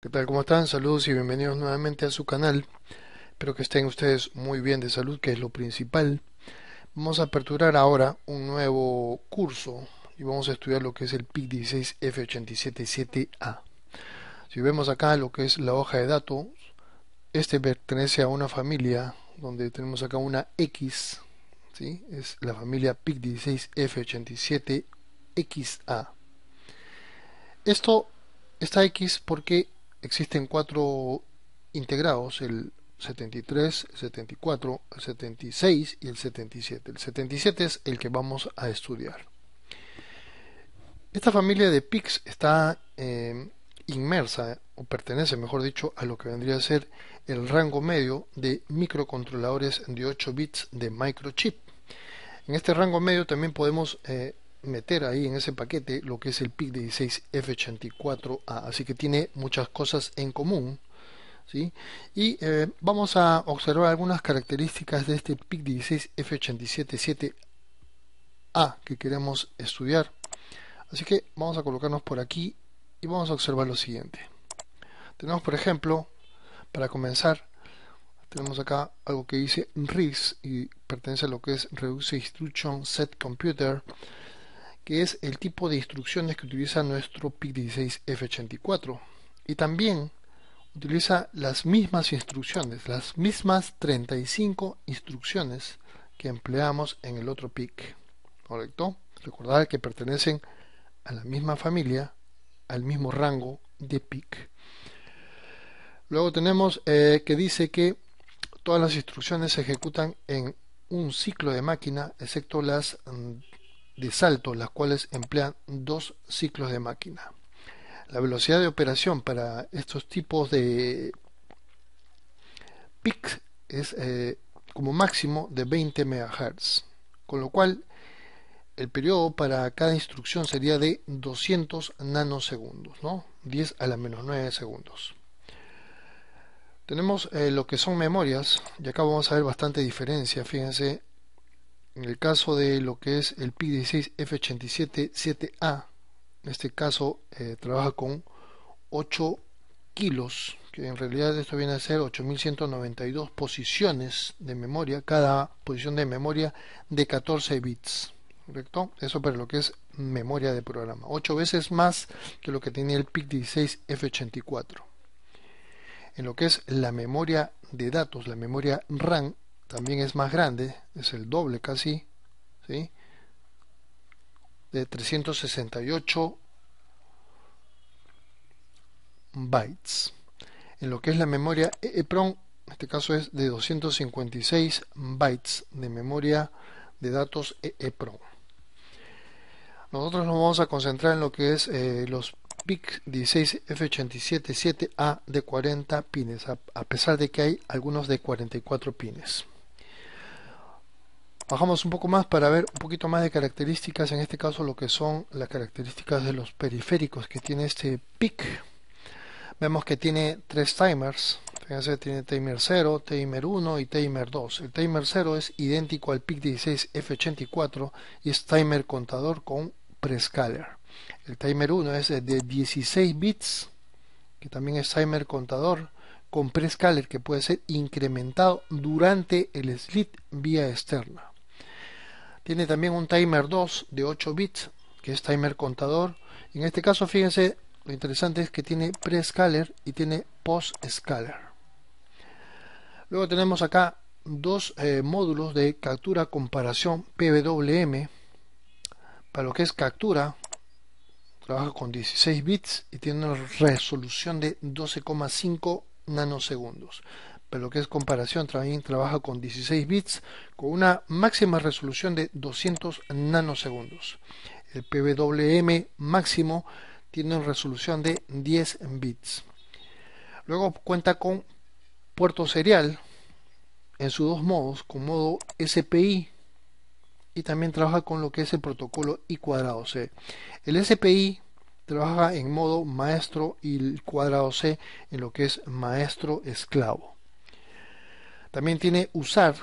¿Qué tal? ¿Cómo están? Saludos y bienvenidos nuevamente a su canal. Espero que estén ustedes muy bien de salud, que es lo principal. Vamos a aperturar ahora un nuevo curso y vamos a estudiar lo que es el PIC 16F877A. Si vemos acá lo que es la hoja de datos, este pertenece a una familia donde tenemos acá una X, ¿sí? es la familia PIC 16F87XA. Esto, está X porque existen cuatro integrados, el 73, el 74, el 76 y el 77. El 77 es el que vamos a estudiar. Esta familia de pics está em, inmersa, o pertenece, mejor dicho, a lo que vendría a ser el rango medio de microcontroladores de 8 bits de microchip. En este rango medio también podemos eh, meter ahí en ese paquete lo que es el PIC 16F84A, así que tiene muchas cosas en común. ¿sí? Y eh, vamos a observar algunas características de este PIC 16F877A que queremos estudiar. Así que vamos a colocarnos por aquí y vamos a observar lo siguiente. Tenemos, por ejemplo, para comenzar, tenemos acá algo que dice RIS y pertenece a lo que es Reduce Instruction Set Computer que es el tipo de instrucciones que utiliza nuestro PIC16F84. Y también utiliza las mismas instrucciones, las mismas 35 instrucciones que empleamos en el otro PIC. ¿Correcto? Recordar que pertenecen a la misma familia, al mismo rango de PIC. Luego tenemos eh, que dice que todas las instrucciones se ejecutan en un ciclo de máquina, excepto las mm, de salto, las cuales emplean dos ciclos de máquina. La velocidad de operación para estos tipos de PIC es eh, como máximo de 20 MHz, con lo cual el periodo para cada instrucción sería de 200 nanosegundos, ¿no? 10 a la menos 9 segundos. Tenemos eh, lo que son memorias, y acá vamos a ver bastante diferencia, fíjense, en el caso de lo que es el pic 16 f 87 a en este caso eh, trabaja con 8 kilos, que en realidad esto viene a ser 8192 posiciones de memoria, cada posición de memoria de 14 bits. ¿Correcto? Eso para lo que es memoria de programa. 8 veces más que lo que tenía el PIC-16F84. En lo que es la memoria de datos, la memoria RAM, también es más grande, es el doble casi, ¿sí? de 368 bytes. En lo que es la memoria EEPROM, eh, eh, en este caso es de 256 bytes de memoria de datos EEPROM. Eh, Nosotros nos vamos a concentrar en lo que es los PIC 16F877A de 40 pines, a pesar de que hay algunos de 44 pines. Bajamos un poco más para ver un poquito más de características, en este caso lo que son las características de los periféricos que tiene este PIC. Vemos que tiene tres timers, fíjense, tiene timer 0, timer 1 y timer 2. El timer 0 es idéntico al PIC 16F84 y es timer contador con prescaler. El timer 1 es de 16 bits, que también es timer contador con prescaler que puede ser incrementado durante el slit vía externa. Tiene también un timer 2 de 8 bits, que es timer contador. En este caso, fíjense, lo interesante es que tiene pre-scaler y tiene post-scaler. Luego tenemos acá dos eh, módulos de captura comparación PWM. Para lo que es captura, trabaja con 16 bits y tiene una resolución de 12,5 nanosegundos pero lo que es comparación, también trabaja con 16 bits con una máxima resolución de 200 nanosegundos. El PWM máximo tiene una resolución de 10 bits. Luego cuenta con puerto serial en sus dos modos, con modo SPI y también trabaja con lo que es el protocolo I cuadrado C. El SPI trabaja en modo maestro y el cuadrado C en lo que es maestro esclavo. También tiene usar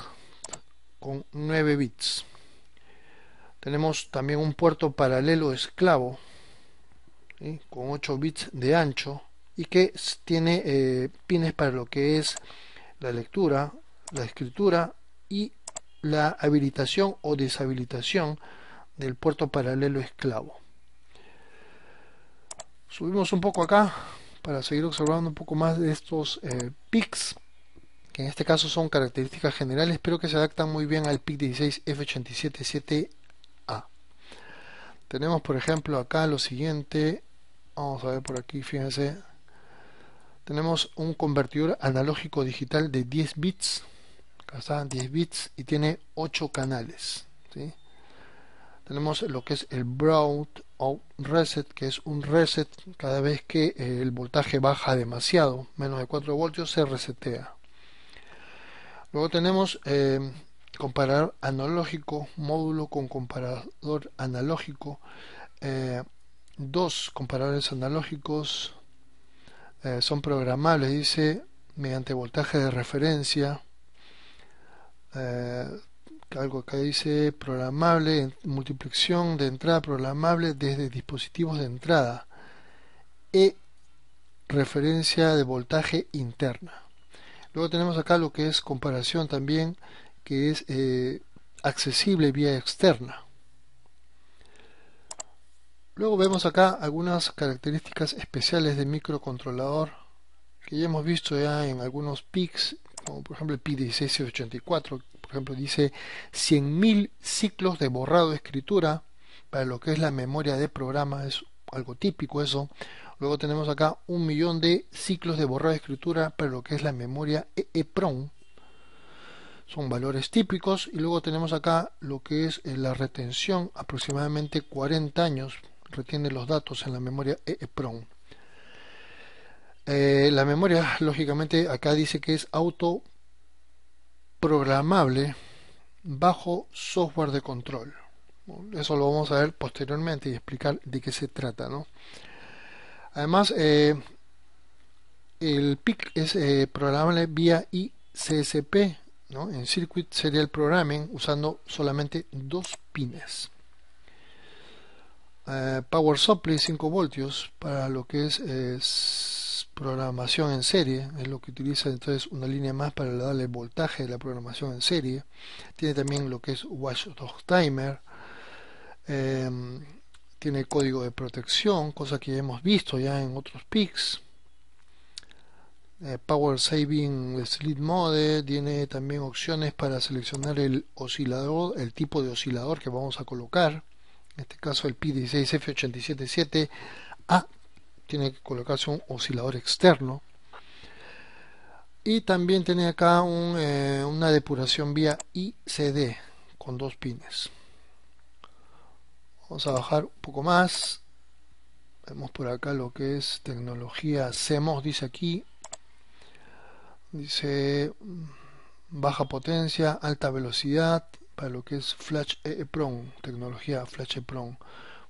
con 9 bits. Tenemos también un puerto paralelo esclavo con 8 bits de ancho y que tiene eh, pines para lo que es la lectura, la escritura y la habilitación o deshabilitación del puerto paralelo esclavo. Subimos un poco acá para seguir observando un poco más de estos eh, pics que en este caso son características generales, pero que se adaptan muy bien al pic 16 f 877 a Tenemos, por ejemplo, acá lo siguiente. Vamos a ver por aquí, fíjense. Tenemos un convertidor analógico digital de 10 bits. Acá 10 bits y tiene 8 canales. Tenemos lo que es el Out Reset, que es un reset cada vez que el voltaje baja demasiado, menos de 4 voltios, se resetea. Luego tenemos eh, comparador analógico, módulo con comparador analógico, eh, dos comparadores analógicos eh, son programables, dice, mediante voltaje de referencia. algo acá dice programable, multiplicación de entrada programable desde dispositivos de entrada. E referencia de voltaje interna. Luego tenemos acá lo que es comparación también, que es eh, accesible vía externa. Luego vemos acá algunas características especiales del microcontrolador que ya hemos visto ya en algunos PICs, como por ejemplo el PIC1684, por ejemplo dice 100.000 ciclos de borrado de escritura, para lo que es la memoria de programa, es algo típico eso, Luego tenemos acá un millón de ciclos de borrado de escritura para lo que es la memoria EEPROM. Son valores típicos. Y luego tenemos acá lo que es eh, la retención, aproximadamente 40 años retiene los datos en la memoria EEPROM. Eh, la memoria, lógicamente, acá dice que es autoprogramable bajo software de control. Eso lo vamos a ver posteriormente y explicar de qué se trata, ¿no? Además, eh, el PIC es eh, programable vía ICSP, ¿no? en Circuit Serial Programming, usando solamente dos pines. Eh, power supply 5 voltios para lo que es, programación en serie, es lo que utiliza entonces una línea más para darle voltaje de la programación en serie. Tiene también lo que es watchdog timer. Em, tiene código de protección, cosa que ya hemos visto ya en otros PICs eh, Power Saving Sleep Mode tiene también opciones para seleccionar el oscilador, el tipo de oscilador que vamos a colocar. En este caso el P16F877A tiene que colocarse un oscilador externo. Y también tiene acá eh, una depuración vía ICD con dos pines. Vamos a bajar un poco más. Vemos por acá lo que es tecnología CMOS, dice aquí. Dice mm, baja potencia, alta velocidad para lo que es Flash EEPROM, tecnología Flash EEPROM.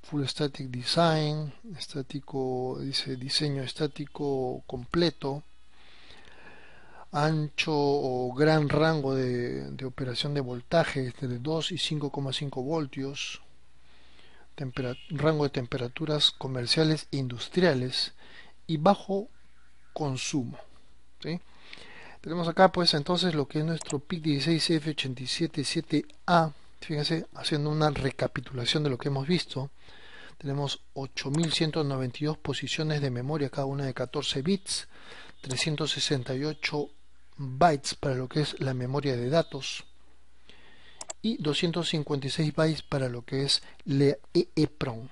Full Static Design, estático, dice diseño estático completo, ancho o gran rango de, operación de voltaje este de 2 y 5,5 voltios, rango de temperaturas comerciales industriales y bajo consumo. Tenemos acá pues entonces lo que es nuestro PIC 16F877A. Fíjense, haciendo una recapitulación de lo que hemos visto, tenemos 8.192 posiciones de memoria, cada una de 14 bits, 368 bytes para lo que es la memoria de datos, y 256 bytes para lo que es EEPROM.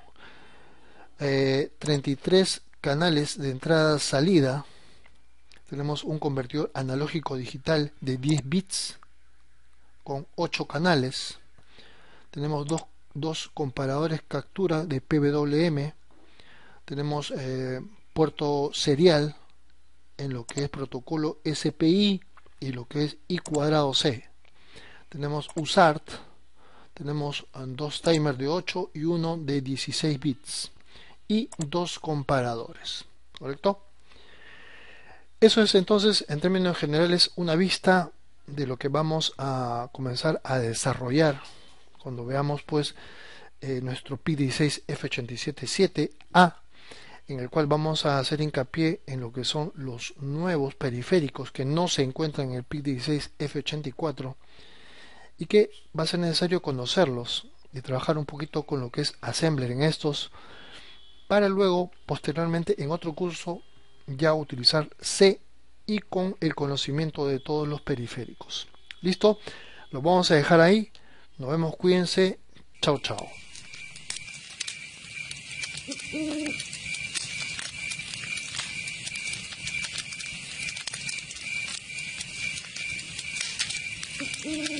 E 33 eh, canales de entrada-salida. Tenemos un convertidor analógico digital de 10 bits con 8 canales. Tenemos dos, comparadores captura de PWM. Tenemos eh, puerto serial en lo que es protocolo SPI y lo que es I cuadrado C tenemos USART, tenemos ah, dos timers de 8 y uno de 16 bits y dos comparadores, ¿correcto? Eso es entonces, en términos generales, una vista de lo que vamos a comenzar a desarrollar cuando veamos pues eh, nuestro P16F877A en el cual vamos a hacer hincapié en lo que son los nuevos periféricos que no se encuentran en el P16F84 y que va a ser necesario conocerlos y trabajar un poquito con lo que es Assembler en estos para luego posteriormente en otro curso ya utilizar C y con el conocimiento de todos los periféricos. ¿Listo? Lo vamos a dejar ahí. Nos vemos, cuídense. Chao, chao.